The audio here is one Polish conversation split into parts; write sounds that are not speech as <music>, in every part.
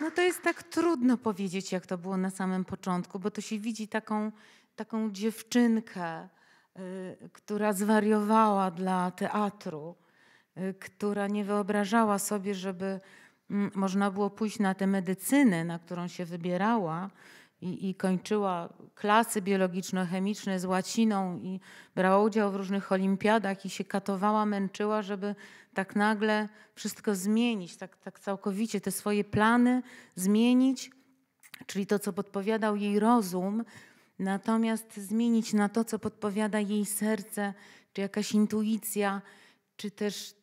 No to jest tak trudno powiedzieć, jak to było na samym początku, bo to się widzi taką, taką dziewczynkę, y, która zwariowała dla teatru, y, która nie wyobrażała sobie, żeby mm, można było pójść na tę medycynę, na którą się wybierała, i, i kończyła klasy biologiczno-chemiczne z łaciną i brała udział w różnych olimpiadach i się katowała, męczyła, żeby tak nagle wszystko zmienić, tak, tak całkowicie te swoje plany zmienić, czyli to, co podpowiadał jej rozum, natomiast zmienić na to, co podpowiada jej serce, czy jakaś intuicja, czy też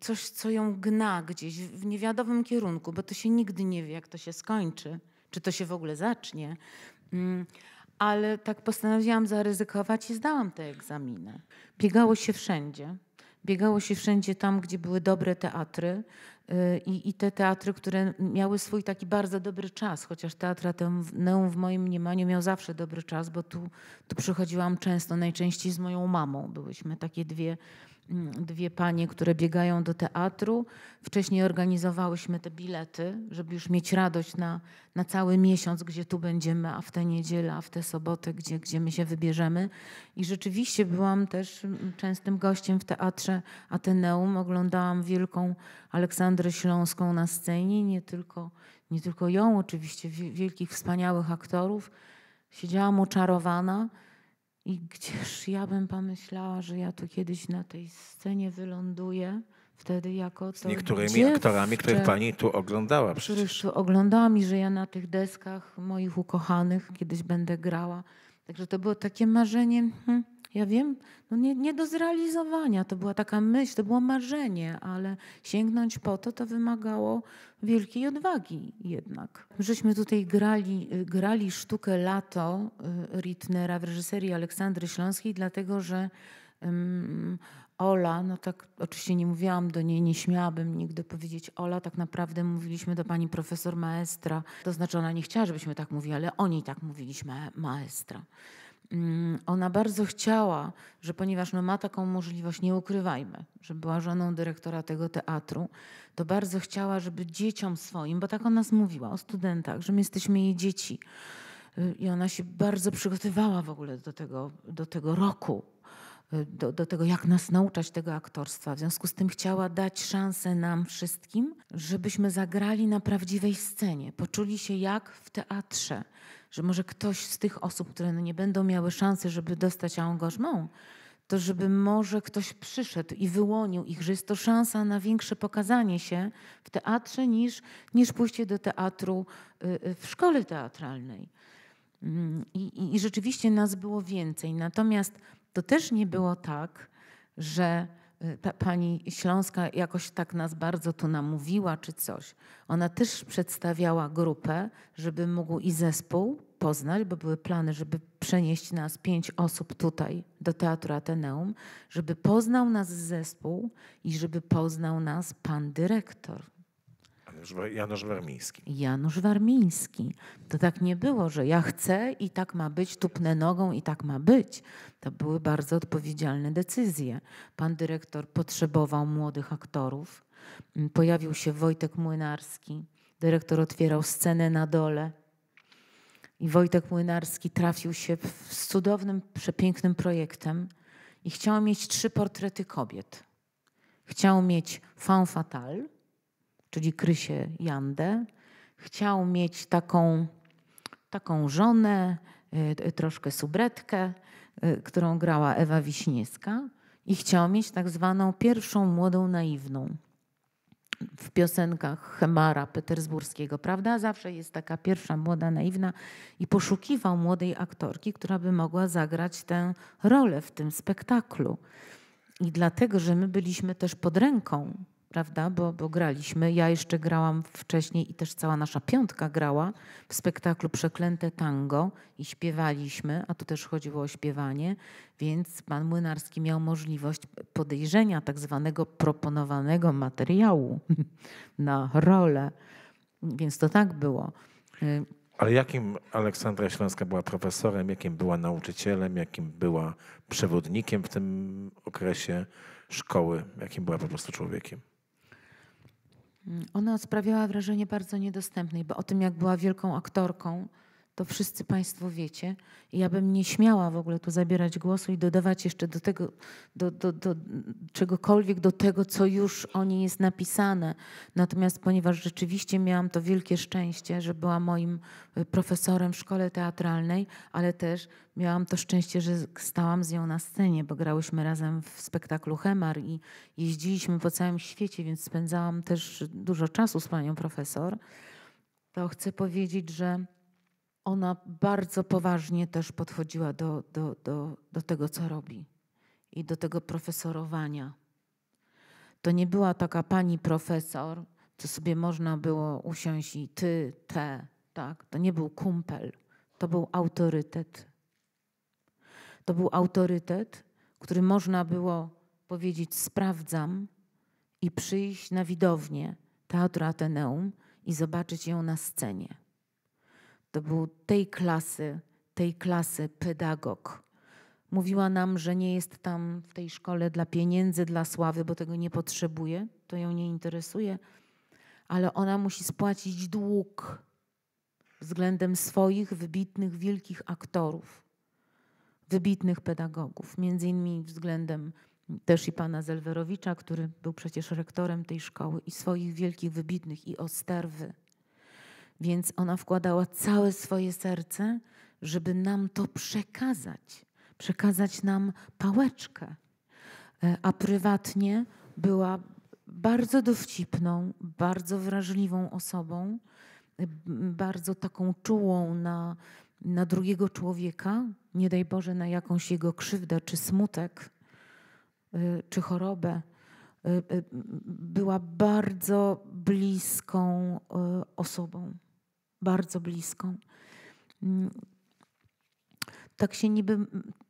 coś, co ją gna gdzieś w niewiadomym kierunku, bo to się nigdy nie wie, jak to się skończy czy to się w ogóle zacznie. Mm, ale tak postanowiłam zaryzykować i zdałam te egzaminy. Biegało się wszędzie. Biegało się wszędzie tam, gdzie były dobre teatry y, i, i te teatry, które miały swój taki bardzo dobry czas, chociaż teatr w moim mniemaniu miał zawsze dobry czas, bo tu, tu przychodziłam często, najczęściej z moją mamą. Byłyśmy takie dwie Mm, dwie panie, które biegają do teatru. Wcześniej organizowałyśmy te bilety, żeby już mieć radość na, na cały miesiąc, gdzie tu będziemy, a w tę niedzielę, a w tę sobotę, gdzie, gdzie my się wybierzemy. I rzeczywiście byłam też mm, częstym gościem w teatrze Ateneum. Oglądałam wielką Aleksandrę Śląską na scenie, nie tylko, nie tylko ją, oczywiście, wielkich, wspaniałych aktorów. Siedziałam oczarowana i gdzież ja bym pomyślała, że ja tu kiedyś na tej scenie wyląduję, wtedy jako Z niektórymi aktorami, których pani tu oglądała przecież. Których tu oglądałam i że ja na tych deskach moich ukochanych kiedyś będę grała. Także to było takie marzenie. Hmm ja wiem, no nie, nie do zrealizowania. To była taka myśl, to było marzenie, ale sięgnąć po to to wymagało wielkiej odwagi jednak. Żeśmy tutaj grali, grali sztukę Lato y, Ritnera w reżyserii Aleksandry Śląskiej, dlatego że um, Ola, no tak oczywiście nie mówiłam do niej, nie śmiałabym nigdy powiedzieć Ola, tak naprawdę mówiliśmy do pani profesor maestra, to znaczy ona nie chciała, żebyśmy tak mówili, ale o niej tak mówiliśmy maestra. Mm, ona bardzo chciała, że ponieważ no ma taką możliwość, nie ukrywajmy, że była żoną dyrektora tego teatru, to bardzo chciała, żeby dzieciom swoim, bo tak o nas mówiła, o studentach, że my jesteśmy jej dzieci. Y, I ona się bardzo przygotowywała w ogóle do tego, do tego roku, y, do, do tego, jak nas nauczać tego aktorstwa. W związku z tym chciała dać szansę nam wszystkim, żebyśmy zagrali na prawdziwej scenie, poczuli się jak w teatrze, że może ktoś z tych osób, które no nie będą miały szansy, żeby dostać angażment, to żeby może ktoś przyszedł i wyłonił ich, że jest to szansa na większe pokazanie się w teatrze niż, niż pójście do teatru y, y, w szkole teatralnej. Mm, I, i, i rzeczywiście nas było więcej. Natomiast to też nie było tak, że Y, pani Śląska jakoś tak nas bardzo tu namówiła czy coś. Ona też przedstawiała grupę, żeby mógł i zespół poznać, bo były plany, żeby przenieść nas pięć osób tutaj do Teatru Ateneum, żeby poznał nas zespół i żeby poznał nas pan dyrektor. Janusz, Janusz Warmiński. Janusz Warmiński. To tak nie było, że ja chcę i tak ma być, tupnę nogą i tak ma być. To były bardzo odpowiedzialne decyzje. Pan dyrektor potrzebował młodych aktorów. Mm, pojawił się Wojtek Młynarski. Dyrektor otwierał scenę na dole. I Wojtek Młynarski trafił się z cudownym, przepięknym projektem i chciał mieć trzy portrety kobiet. Chciał mieć Fan Fatale, czyli Krysie Jandę. Chciał mieć taką, taką żonę, e, troszkę subretkę, e, którą grała Ewa Wiśniewska i chciał mieć tak zwaną pierwszą młodą naiwną w piosenkach Chemara Petersburskiego, prawda? Zawsze jest taka pierwsza młoda naiwna i poszukiwał młodej aktorki, która by mogła zagrać tę rolę w tym spektaklu. I dlatego, że my byliśmy też pod ręką prawda? Bo, bo graliśmy. Ja jeszcze grałam wcześniej i też cała nasza piątka grała w spektaklu Przeklęte Tango i śpiewaliśmy, a tu też chodziło o śpiewanie, więc pan Młynarski miał możliwość podejrzenia tak zwanego proponowanego materiału <laughs> na rolę. Więc to tak było. Ale jakim Aleksandra Śląska była profesorem, jakim była nauczycielem, jakim była przewodnikiem w tym okresie szkoły, jakim była po prostu człowiekiem? Mm, ona sprawiała wrażenie bardzo niedostępnej, bo o tym, jak była wielką aktorką, to wszyscy Państwo wiecie. I ja bym nie śmiała w ogóle tu zabierać głosu i dodawać jeszcze do tego, do, do, do czegokolwiek do tego, co już o niej jest napisane. Natomiast ponieważ rzeczywiście miałam to wielkie szczęście, że była moim y, profesorem w szkole teatralnej, ale też miałam to szczęście, że stałam z nią na scenie, bo grałyśmy razem w spektaklu Hemar i jeździliśmy po całym świecie, więc spędzałam też dużo czasu z panią profesor. To chcę powiedzieć, że ona bardzo poważnie też podchodziła do, do, do, do tego, co robi i do tego profesorowania. To nie była taka pani profesor, co sobie można było usiąść i ty, te, tak. To nie był kumpel, to był autorytet. To był autorytet, który można było powiedzieć: Sprawdzam i przyjść na widownię Teatru Ateneum i zobaczyć ją na scenie. To był tej klasy, tej klasy pedagog. Mówiła nam, że nie jest tam w tej szkole dla pieniędzy, dla sławy, bo tego nie potrzebuje, to ją nie interesuje, ale ona musi spłacić dług względem swoich wybitnych, wielkich aktorów, wybitnych pedagogów, między innymi względem też i pana Zelwerowicza, który był przecież rektorem tej szkoły, i swoich wielkich, wybitnych, i Osterwy, więc ona wkładała całe swoje serce, żeby nam to przekazać, przekazać nam pałeczkę. E, a prywatnie była bardzo dowcipną, bardzo wrażliwą osobą, bardzo taką czułą na, na drugiego człowieka, nie daj Boże na jakąś jego krzywdę czy smutek, e, czy chorobę. E, była bardzo bliską osobą bardzo bliską. Mm. Tak się niby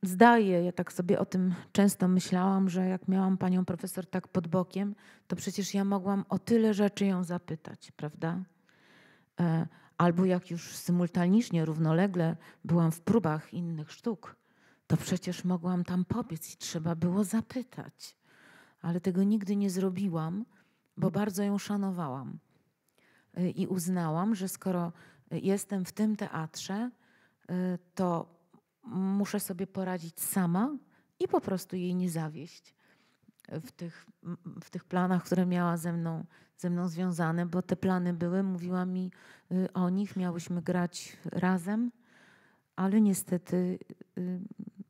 zdaje, ja tak sobie o tym często myślałam, że jak miałam panią profesor tak pod bokiem, to przecież ja mogłam o tyle rzeczy ją zapytać, prawda? E, albo jak już symultanicznie, równolegle byłam w próbach innych sztuk, to przecież mogłam tam pobiec i trzeba było zapytać. Ale tego nigdy nie zrobiłam, bo bardzo ją szanowałam. Y, i uznałam, że skoro y, jestem w tym teatrze, y, to muszę sobie poradzić sama i po prostu jej nie zawieść w tych, w tych planach, które miała ze mną, ze mną związane, bo te plany były, mówiła mi o nich, miałyśmy grać razem, ale niestety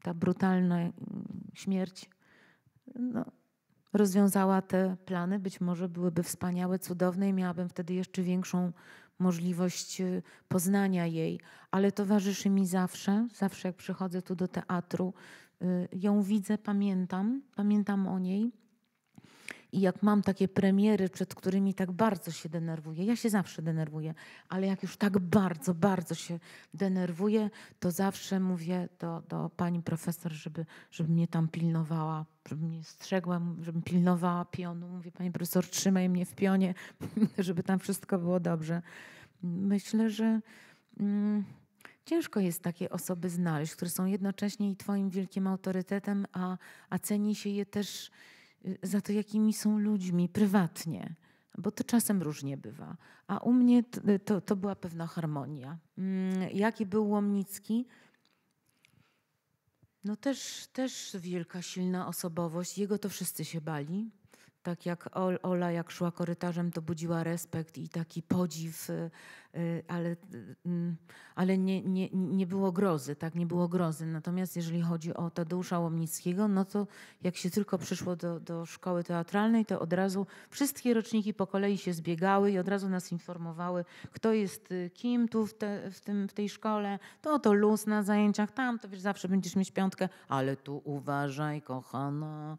ta brutalna śmierć no, rozwiązała te plany, być może byłyby wspaniałe, cudowne i miałabym wtedy jeszcze większą możliwość y, poznania jej, ale towarzyszy mi zawsze, zawsze jak przychodzę tu do teatru, y, ją widzę, pamiętam, pamiętam o niej i jak mam takie premiery, przed którymi tak bardzo się denerwuję, ja się zawsze denerwuję, ale jak już tak bardzo, bardzo się denerwuję, to zawsze mówię do, do pani profesor, żeby, żeby mnie tam pilnowała, żeby mnie strzegła, żeby pilnowała pionu. Mówię, pani profesor, trzymaj mnie w pionie, <laughs> żeby tam wszystko było dobrze. Myślę, że... Mm, ciężko jest takie osoby znaleźć, które są jednocześnie i Twoim wielkim autorytetem, a, a ceni się je też za to, jakimi są ludźmi prywatnie, bo to czasem różnie bywa. A u mnie to, to była pewna harmonia. Mm, jaki był Łomnicki? No też, też wielka, silna osobowość. Jego to wszyscy się bali tak jak Ola, jak szła korytarzem, to budziła respekt i taki podziw, y, y, ale, y, mm, ale nie, nie, nie było grozy, tak, nie było grozy. Natomiast jeżeli chodzi o Tadeusza Łomnickiego, no to jak się tylko przyszło do, do szkoły teatralnej, to od razu wszystkie roczniki po kolei się zbiegały i od razu nas informowały, kto jest kim tu w, te, w, tym, w tej szkole, to to luz na zajęciach, tam to wiesz, zawsze będziesz mieć piątkę, ale tu uważaj, kochana.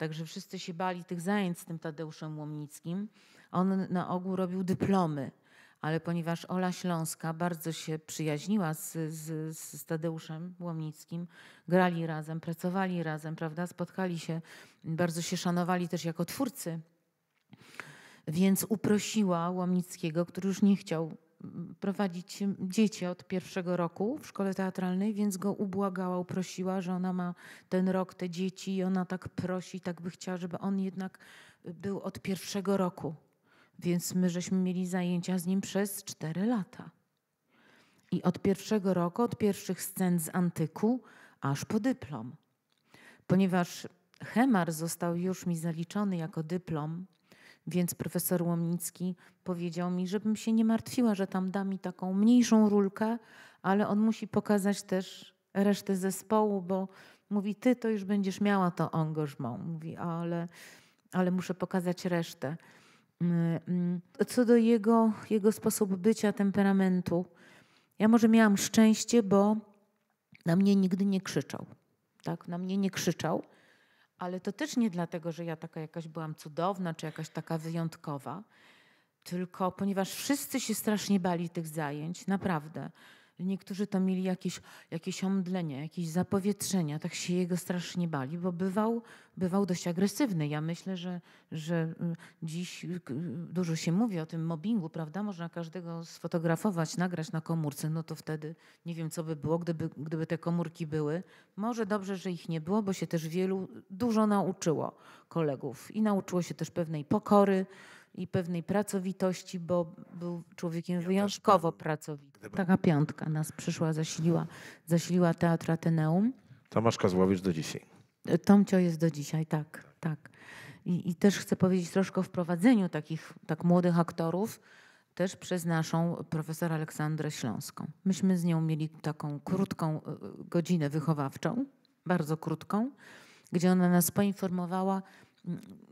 Także wszyscy się bali tych zajęć z tym Tadeuszem Łomnickim. On na ogół robił dyplomy, ale ponieważ Ola Śląska bardzo się przyjaźniła z, z, z Tadeuszem Łomnickim, grali razem, pracowali razem, prawda? Spotkali się, bardzo się szanowali też jako twórcy. Więc uprosiła Łomnickiego, który już nie chciał prowadzić dzieci od pierwszego roku w szkole teatralnej, więc go ubłagała, uprosiła, że ona ma ten rok, te dzieci i ona tak prosi, tak by chciała, żeby on jednak był od pierwszego roku. Więc my żeśmy mieli zajęcia z nim przez cztery lata. I od pierwszego roku, od pierwszych scen z antyku, aż po dyplom. Ponieważ Hemar został już mi zaliczony jako dyplom, więc profesor Łomnicki powiedział mi, żebym się nie martwiła, że tam da mi taką mniejszą rulkę, ale on musi pokazać też resztę zespołu, bo mówi, ty to już będziesz miała to engagement. Mówi, ale, ale muszę pokazać resztę. Mm, mm. Co do jego, jego sposobu bycia, temperamentu, ja może miałam szczęście, bo na mnie nigdy nie krzyczał. Tak, na mnie nie krzyczał ale to też nie dlatego, że ja taka jakaś byłam cudowna, czy jakaś taka wyjątkowa, tylko ponieważ wszyscy się strasznie bali tych zajęć, naprawdę. Niektórzy to mieli jakieś, jakieś omdlenie, jakieś zapowietrzenia, tak się jego strasznie bali, bo bywał, bywał dość agresywny. Ja myślę, że, że y, dziś y, y, dużo się mówi o tym mobbingu, prawda? Można każdego sfotografować, nagrać na komórce. No to wtedy nie wiem, co by było, gdyby, gdyby te komórki były. Może dobrze, że ich nie było, bo się też wielu dużo nauczyło kolegów i nauczyło się też pewnej pokory i pewnej pracowitości, bo był człowiekiem wyjątkowo pracowitym. Taka piątka nas przyszła, zasiliła, zasiliła Teatr Ateneum. Tomasz Kozłowicz do dzisiaj. Tomcio jest do dzisiaj, tak, tak. I, I, też chcę powiedzieć troszkę o wprowadzeniu takich tak młodych aktorów też przez naszą profesor Aleksandrę Śląską. Myśmy z nią mieli taką krótką e, e, godzinę wychowawczą, bardzo krótką, gdzie ona nas poinformowała,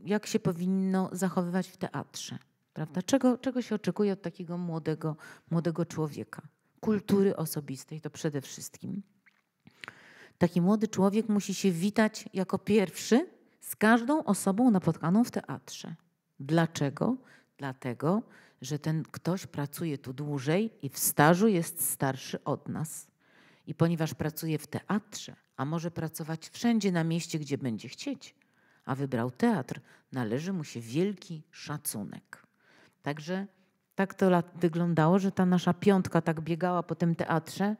jak się powinno zachowywać w teatrze. Prawda? Czego, czego się oczekuje od takiego młodego, młodego człowieka? Kultury osobistej to przede wszystkim. Taki młody człowiek musi się witać jako pierwszy z każdą osobą napotkaną w teatrze. Dlaczego? Dlatego, że ten ktoś pracuje tu dłużej i w stażu jest starszy od nas. I ponieważ pracuje w teatrze, a może pracować wszędzie na mieście, gdzie będzie chcieć, a wybrał teatr, należy mu się wielki szacunek. Także tak to wyglądało, że ta nasza piątka tak biegała po tym teatrze.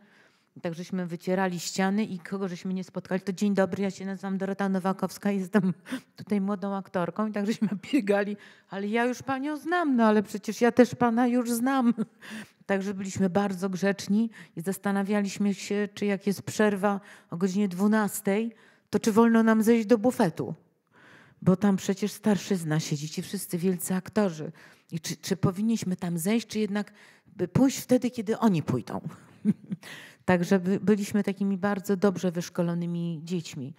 takżeśmy wycierali ściany i kogo żeśmy nie spotkali, to dzień dobry, ja się nazywam Dorota Nowakowska, jestem <laughs> tutaj młodą aktorką i tak żeśmy <laughs> biegali, ale ja już panią znam, no ale przecież ja też pana już znam. <laughs> Także byliśmy bardzo grzeczni i zastanawialiśmy się, czy jak jest przerwa o godzinie 12, to czy wolno nam zejść do bufetu bo tam przecież starszyzna siedzi, ci wszyscy wielcy aktorzy. I czy, czy powinniśmy tam zejść, czy jednak pójść wtedy, kiedy oni pójdą? <laughs> Także by, byliśmy takimi bardzo dobrze wyszkolonymi dziećmi.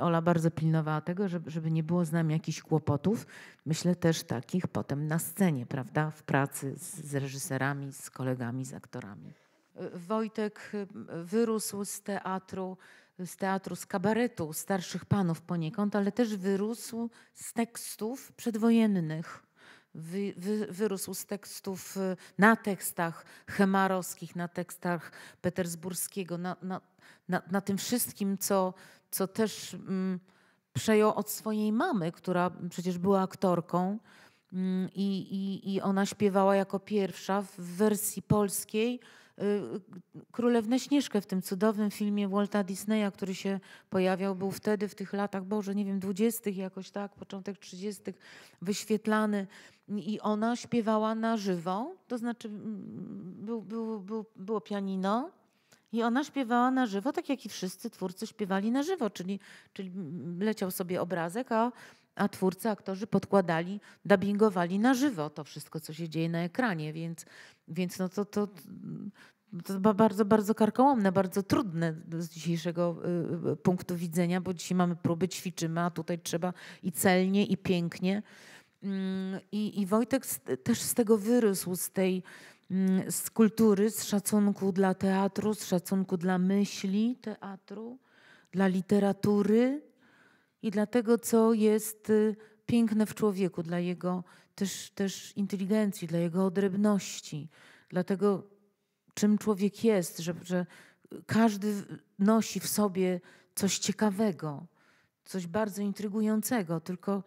Ola bardzo pilnowała tego, żeby, żeby nie było z nami jakichś kłopotów. Myślę też takich potem na scenie, prawda? W pracy z, z reżyserami, z kolegami, z aktorami. Wojtek y, wyrósł z teatru z teatru, z kabaretu starszych panów poniekąd, ale też wyrósł z tekstów przedwojennych. Wy, wy, wyrósł z tekstów y, na tekstach chemarowskich, na tekstach petersburskiego, na, na, na, na tym wszystkim, co, co też mm, przejął od swojej mamy, która przecież była aktorką. Mm, i, I ona śpiewała jako pierwsza w wersji polskiej Królewnę Śnieżkę w tym cudownym filmie Walta Disneya, który się pojawiał, był wtedy w tych latach, Boże, nie wiem, dwudziestych jakoś tak, początek trzydziestych, wyświetlany i ona śpiewała na żywo, to znaczy był, był, był, było pianino, i ona śpiewała na żywo, tak jak i wszyscy twórcy śpiewali na żywo, czyli, czyli leciał sobie obrazek, a a twórcy, aktorzy podkładali, dubbingowali na żywo to wszystko, co się dzieje na ekranie, więc, więc no to, to, to bardzo, bardzo karkołomne, bardzo trudne z dzisiejszego y, y, punktu widzenia, bo dzisiaj mamy próby, ćwiczymy, a tutaj trzeba i celnie, i pięknie. Mm, I, i Wojtek też z tego wyrósł, z tej mm, z kultury, z szacunku dla teatru, z szacunku dla myśli teatru, dla literatury, i dla tego, co jest y, piękne w człowieku, dla jego też, też inteligencji, dla jego odrębności, dla tego, czym człowiek jest, że, że każdy nosi w sobie coś ciekawego, coś bardzo intrygującego, tylko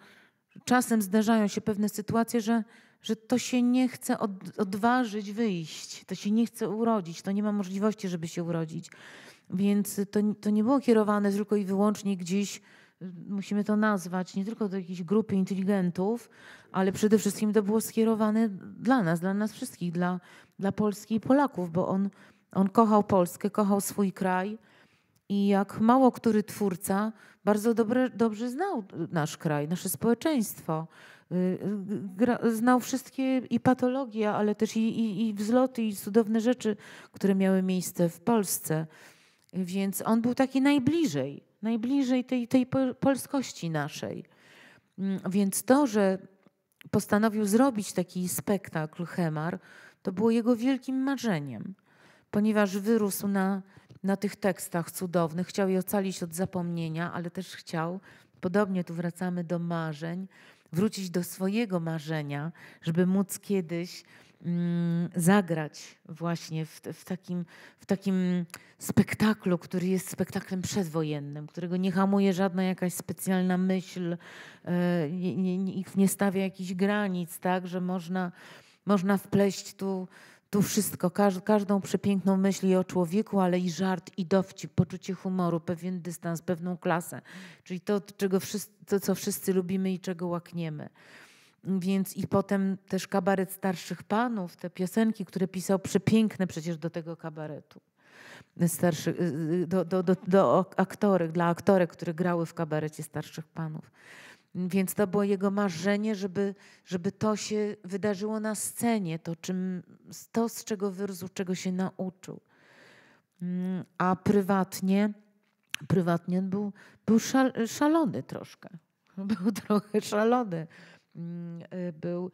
czasem zdarzają się pewne sytuacje, że, że to się nie chce od, odważyć wyjść, to się nie chce urodzić, to nie ma możliwości, żeby się urodzić. Więc to, to nie było kierowane tylko i wyłącznie gdzieś musimy to nazwać, nie tylko do jakiejś grupy inteligentów, ale przede wszystkim to było skierowane dla nas, dla nas wszystkich, dla, dla Polski i Polaków, bo on, on kochał Polskę, kochał swój kraj i jak mało który twórca bardzo dobre, dobrze znał nasz kraj, nasze społeczeństwo. Y, znał wszystkie i patologie, ale też i, i, i wzloty, i cudowne rzeczy, które miały miejsce w Polsce. Więc on był taki najbliżej najbliżej tej, tej polskości naszej. Mm, więc to, że postanowił zrobić taki spektakl Hemar, to było jego wielkim marzeniem, ponieważ wyrósł na, na tych tekstach cudownych, chciał je ocalić od zapomnienia, ale też chciał, podobnie tu wracamy do marzeń, wrócić do swojego marzenia, żeby móc kiedyś Mm, zagrać właśnie w, w, takim, w takim spektaklu, który jest spektaklem przedwojennym, którego nie hamuje żadna jakaś specjalna myśl, e, nie, nie, stawia jakichś granic, tak, że można, można wpleść tu tu wszystko, każdą przepiękną myśl o człowieku, ale i żart, i dowcip, poczucie humoru, pewien dystans, pewną klasę, czyli to, czego wszyscy, to co wszyscy lubimy i czego łakniemy. Więc i potem też kabaret starszych panów, te piosenki, które pisał, przepiękne przecież do tego kabaretu. Starszy, y, y, do, do, do, do aktorek, dla aktorek, które grały w kabarecie starszych panów. Więc to było jego marzenie, żeby, żeby to się wydarzyło na scenie, to, czym, to z czego wyrósł, czego się nauczył. Mm, a prywatnie, prywatnie był, był szalony troszkę. Był trochę szalony. Mm, y, był,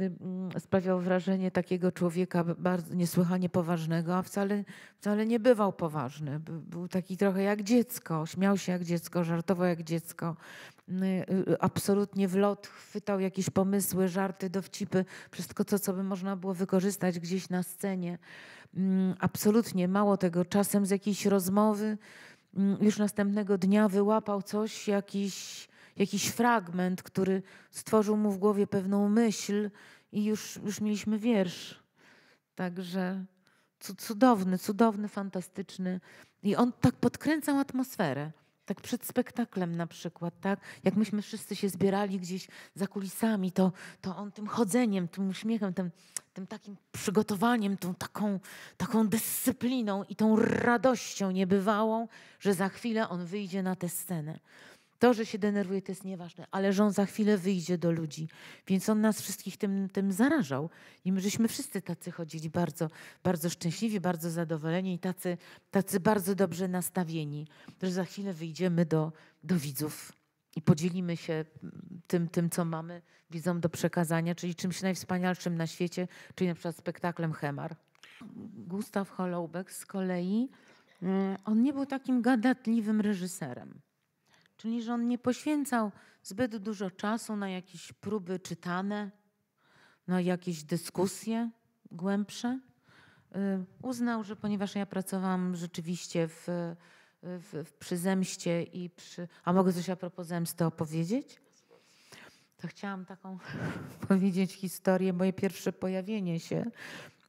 y, mm, sprawiał wrażenie takiego człowieka bardzo niesłychanie poważnego, a wcale, wcale nie bywał poważny. Był taki trochę jak dziecko, śmiał się jak dziecko, żartował jak dziecko. Y, absolutnie w lot chwytał jakieś pomysły, żarty, dowcipy, wszystko to, co by można było wykorzystać gdzieś na scenie. Mm, absolutnie mało tego. Czasem z jakiejś rozmowy już następnego dnia wyłapał coś, jakiś jakiś fragment, który stworzył mu w głowie pewną myśl i już, już mieliśmy wiersz. Także cudowny, cudowny, fantastyczny. I on tak podkręcał atmosferę. Tak przed spektaklem na przykład, tak? Jak myśmy wszyscy się zbierali gdzieś za kulisami, to, to on tym chodzeniem, tym uśmiechem, tym, tym takim przygotowaniem, tą taką, taką dyscypliną i tą radością niebywałą, że za chwilę on wyjdzie na tę scenę. To, że się denerwuje, to jest nieważne, ale że on za chwilę wyjdzie do ludzi. Więc on nas wszystkich tym, tym zarażał. I my żeśmy wszyscy tacy chodzili bardzo, bardzo szczęśliwi, bardzo zadowoleni i tacy, tacy bardzo dobrze nastawieni, że za chwilę wyjdziemy do, do widzów i podzielimy się mm, tym, tym, co mamy, widzą do przekazania, czyli czymś najwspanialszym na świecie, czyli na przykład spektaklem Hemar. Gustaw Holoubek z kolei, mm, on nie był takim gadatliwym reżyserem. Czyli, że on nie poświęcał zbyt dużo czasu na jakieś próby czytane, na jakieś dyskusje głębsze. Y, uznał, że ponieważ ja pracowałam rzeczywiście w, w, w, przy zemście i przy. A mogę coś a propos zemsty opowiedzieć? To chciałam taką <laughs> powiedzieć historię, moje pierwsze pojawienie się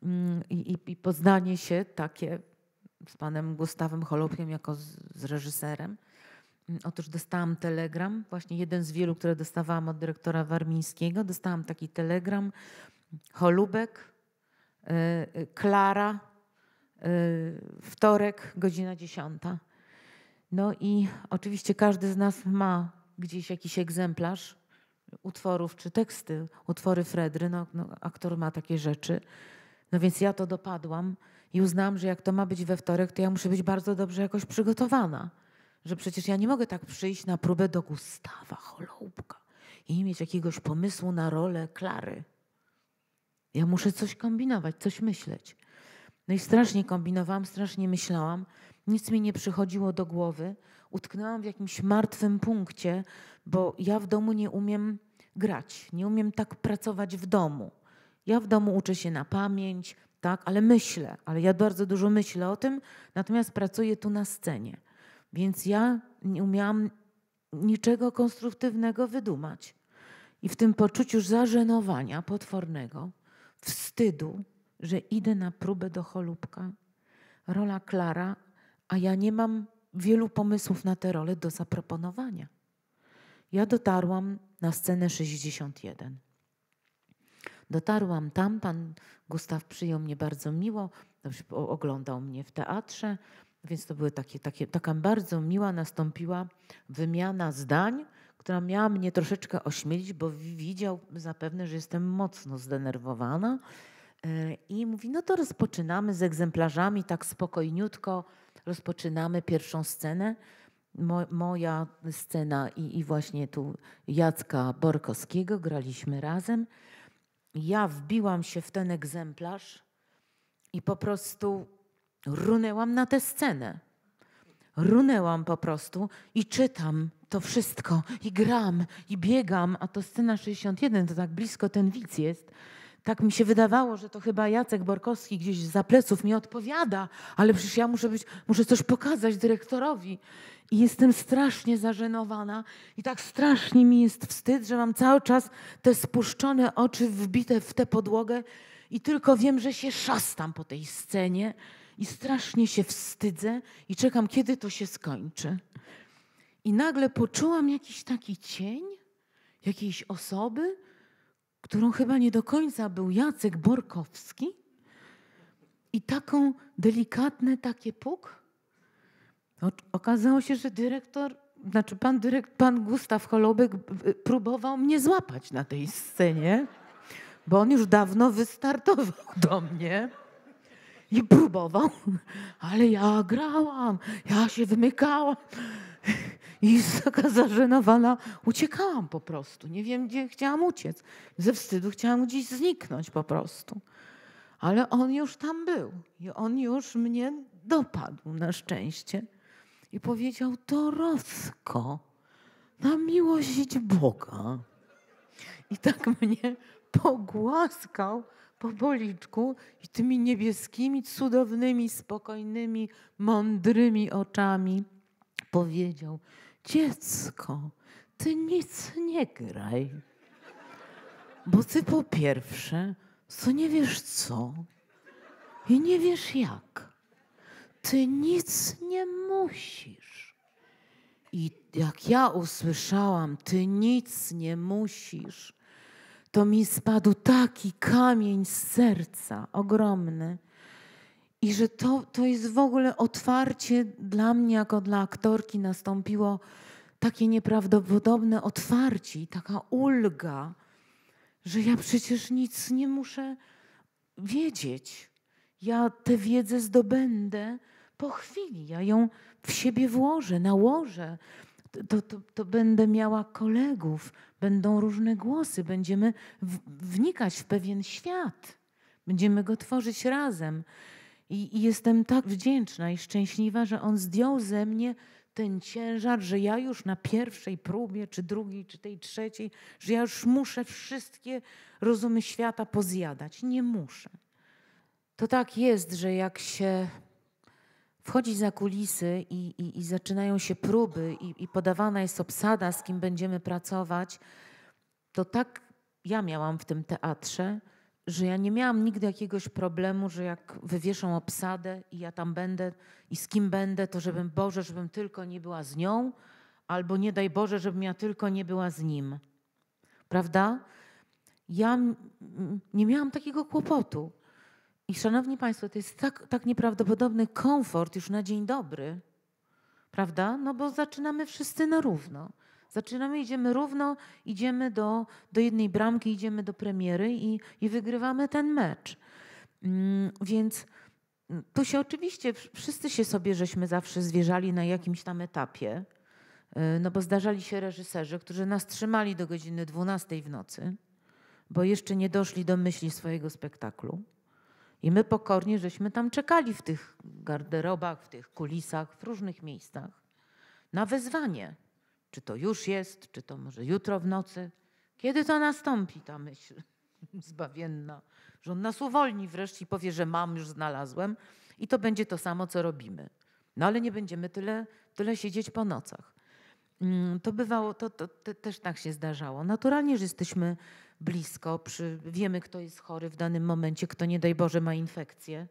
mm, i, i, i poznanie się takie z panem Gustawem Holopiem jako z, z reżyserem. Mm, otóż dostałam telegram, właśnie jeden z wielu, które dostawałam od dyrektora Warmińskiego. Dostałam taki telegram. Holubek, e, e, Klara, e, wtorek, godzina 10. No i oczywiście każdy z nas ma gdzieś jakiś egzemplarz utworów czy teksty, utwory Fredry. No, no, aktor ma takie rzeczy. No więc ja to dopadłam i uznałam, że jak to ma być we wtorek, to ja muszę być bardzo dobrze jakoś przygotowana że przecież ja nie mogę tak przyjść na próbę do Gustawa Holoubka i nie mieć jakiegoś pomysłu na rolę Klary. Ja muszę coś kombinować, coś myśleć. No i strasznie kombinowałam, strasznie myślałam. Nic mi nie przychodziło do głowy. Utknęłam w jakimś martwym punkcie, bo ja w domu nie umiem grać, nie umiem tak pracować w domu. Ja w domu uczę się na pamięć, tak, ale myślę, ale ja bardzo dużo myślę o tym, natomiast pracuję tu na scenie. Więc ja nie umiałam niczego konstruktywnego wydumać. I w tym poczuciu zażenowania potwornego, wstydu, że idę na próbę do cholubka, rola Klara, a ja nie mam wielu pomysłów na tę rolę do zaproponowania. Ja dotarłam na scenę 61. Dotarłam tam, pan Gustaw przyjął mnie bardzo miło, oglądał mnie w teatrze, więc to były takie, takie, taka bardzo miła nastąpiła wymiana zdań, która miała mnie troszeczkę ośmielić, bo widział zapewne, że jestem mocno zdenerwowana. E, I mówi, no to rozpoczynamy z egzemplarzami, tak spokojniutko rozpoczynamy pierwszą scenę. Mo, moja scena i, i właśnie tu Jacka Borkowskiego graliśmy razem. Ja wbiłam się w ten egzemplarz i po prostu runęłam na tę scenę. Runęłam po prostu i czytam to wszystko, i gram, i biegam, a to scena 61, to tak blisko ten widz jest. Tak mi się wydawało, że to chyba Jacek Borkowski gdzieś za pleców mi odpowiada, ale przecież ja muszę być, muszę coś pokazać dyrektorowi. I jestem strasznie zażenowana i tak strasznie mi jest wstyd, że mam cały czas te spuszczone oczy wbite w tę podłogę i tylko wiem, że się szastam po tej scenie i strasznie się wstydzę i czekam, kiedy to się skończy. I nagle poczułam jakiś taki cień jakiejś osoby, którą chyba nie do końca był Jacek Borkowski i taką delikatne takie puk. Okazało się, że dyrektor, znaczy pan, dyrekt, pan Gustaw Holobek próbował mnie złapać na tej scenie, bo on już dawno wystartował do mnie i próbował, <laughs> ale ja grałam, ja się wymykałam. I <laughs> taka zażenowana uciekałam po prostu. Nie wiem, gdzie chciałam uciec. Ze wstydu chciałam gdzieś zniknąć po prostu. Ale on już tam był i on już mnie dopadł na szczęście i powiedział: To Rosko, na miłość Boga. I tak <laughs> mnie pogłaskał Poboliczku i tymi niebieskimi, cudownymi, spokojnymi, mądrymi oczami powiedział: Dziecko, ty nic nie graj, bo ty po pierwsze, co nie wiesz co i nie wiesz jak. Ty nic nie musisz. I jak ja usłyszałam, ty nic nie musisz, to mi spadł taki kamień z serca ogromny. I że to, to jest w ogóle otwarcie dla mnie, jako dla aktorki, nastąpiło takie nieprawdopodobne otwarcie taka ulga, że ja przecież nic nie muszę wiedzieć. Ja tę wiedzę zdobędę po chwili, ja ją w siebie włożę, nałożę. To, to, to będę miała kolegów, będą różne głosy, będziemy wnikać w pewien świat, będziemy go tworzyć razem. I, I jestem tak wdzięczna i szczęśliwa, że on zdjął ze mnie ten ciężar, że ja już na pierwszej próbie, czy drugiej, czy tej trzeciej, że ja już muszę wszystkie rozumy świata pozjadać. Nie muszę. To tak jest, że jak się wchodzi za kulisy i, i, i zaczynają się próby i, i podawana jest obsada, z kim będziemy pracować, to tak ja miałam w tym teatrze, że ja nie miałam nigdy jakiegoś problemu, że jak wywieszą obsadę i ja tam będę i z kim będę, to żebym Boże, żebym tylko nie była z nią, albo nie daj Boże, żebym ja tylko nie była z nim. Prawda? Ja nie miałam takiego kłopotu. I szanowni Państwo, to jest tak, tak nieprawdopodobny komfort już na dzień dobry, prawda? No bo zaczynamy wszyscy na równo. Zaczynamy, idziemy równo, idziemy do, do jednej bramki, idziemy do premiery i, i wygrywamy ten mecz. Mm, więc tu się oczywiście, wszyscy się sobie żeśmy zawsze zwierzali na jakimś tam etapie, y, no bo zdarzali się reżyserzy, którzy nas trzymali do godziny 12 w nocy, bo jeszcze nie doszli do myśli swojego spektaklu. I my pokornie żeśmy tam czekali w tych garderobach, w tych kulisach, w różnych miejscach na wezwanie. Czy to już jest, czy to może jutro w nocy. Kiedy to nastąpi ta myśl <laughs> zbawienna, że On nas uwolni wreszcie i powie, że mam, już znalazłem i to będzie to samo, co robimy. No ale nie będziemy tyle, tyle siedzieć po nocach. Mm, to bywało, to, to, to też tak się zdarzało. Naturalnie, że jesteśmy blisko, przy, wiemy kto jest chory w danym momencie, kto nie daj Boże ma infekcję,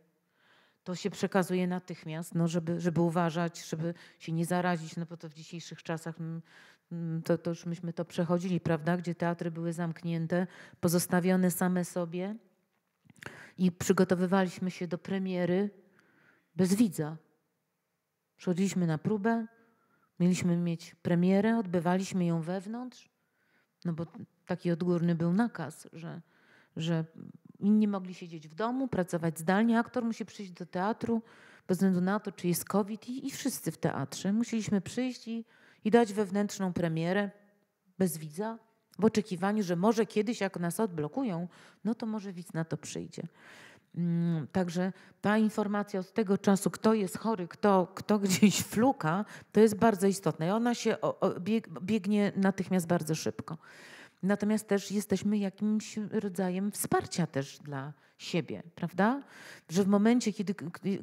to się przekazuje natychmiast, no, żeby, żeby uważać, żeby się nie zarazić, no bo to w dzisiejszych czasach mm, mm, to, to już myśmy to przechodzili, prawda, gdzie teatry były zamknięte, pozostawione same sobie i przygotowywaliśmy się do premiery bez widza. Przychodziliśmy na próbę, mieliśmy mieć premierę, odbywaliśmy ją wewnątrz no bo taki odgórny był nakaz, że, że inni mogli siedzieć w domu, pracować zdalnie. Aktor musi przyjść do teatru, bez względu na to, czy jest COVID i, i wszyscy w teatrze. Musieliśmy przyjść i, i dać wewnętrzną premierę bez widza, w oczekiwaniu, że może kiedyś, jak nas odblokują, no to może widz na to przyjdzie. Mm, także ta informacja od tego czasu, kto jest chory, kto, kto <laughs> gdzieś fluka, to jest bardzo istotna i ona się biegnie natychmiast bardzo szybko. Natomiast też jesteśmy jakimś rodzajem wsparcia też dla siebie, prawda? Że w momencie, kiedy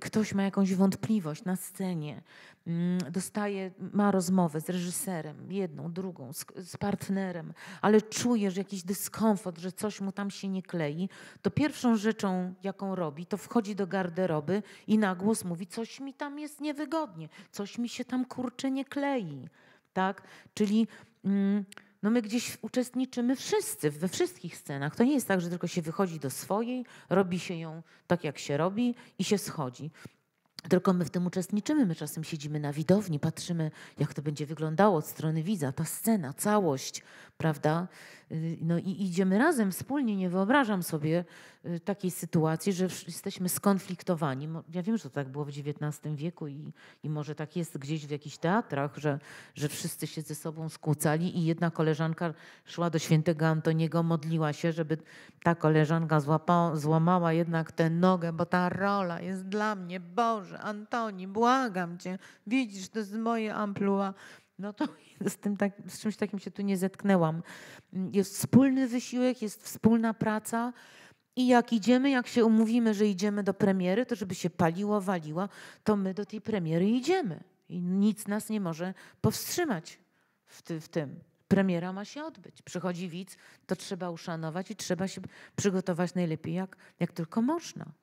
ktoś ma jakąś wątpliwość na scenie, mm, dostaje, ma rozmowę z reżyserem, jedną, drugą, z, z partnerem, ale czuje, że jakiś dyskomfort, że coś mu tam się nie klei, to pierwszą rzeczą, jaką robi, to wchodzi do garderoby i na głos mówi, coś mi tam jest niewygodnie, coś mi się tam kurczę nie klei, tak? Czyli... Mm, no my gdzieś uczestniczymy wszyscy, we wszystkich scenach. To nie jest tak, że tylko się wychodzi do swojej, robi się ją tak, jak się robi i się schodzi. Tylko my w tym uczestniczymy, my czasem siedzimy na widowni, patrzymy, jak to będzie wyglądało od strony widza, ta scena, całość, prawda? Y, no i idziemy razem, wspólnie. Nie wyobrażam sobie y, takiej sytuacji, że jesteśmy skonfliktowani. Ja wiem, że to tak było w XIX wieku i, i może tak jest gdzieś w jakichś teatrach, że, że wszyscy się ze sobą skłócali i jedna koleżanka szła do świętego Antoniego, modliła się, żeby ta koleżanka złapała, złamała jednak tę nogę, bo ta rola jest dla mnie. Boże, Antoni, błagam cię, widzisz, to jest moje amplua no to <laughs> z, tym tak, z czymś takim się tu nie zetknęłam. Jest wspólny wysiłek, jest wspólna praca. I jak idziemy, jak się umówimy, że idziemy do premiery, to żeby się paliło, waliła, to my do tej premiery idziemy. I nic nas nie może powstrzymać w, ty, w tym. Premiera ma się odbyć. Przychodzi widz, to trzeba uszanować i trzeba się przygotować najlepiej, jak, jak tylko można.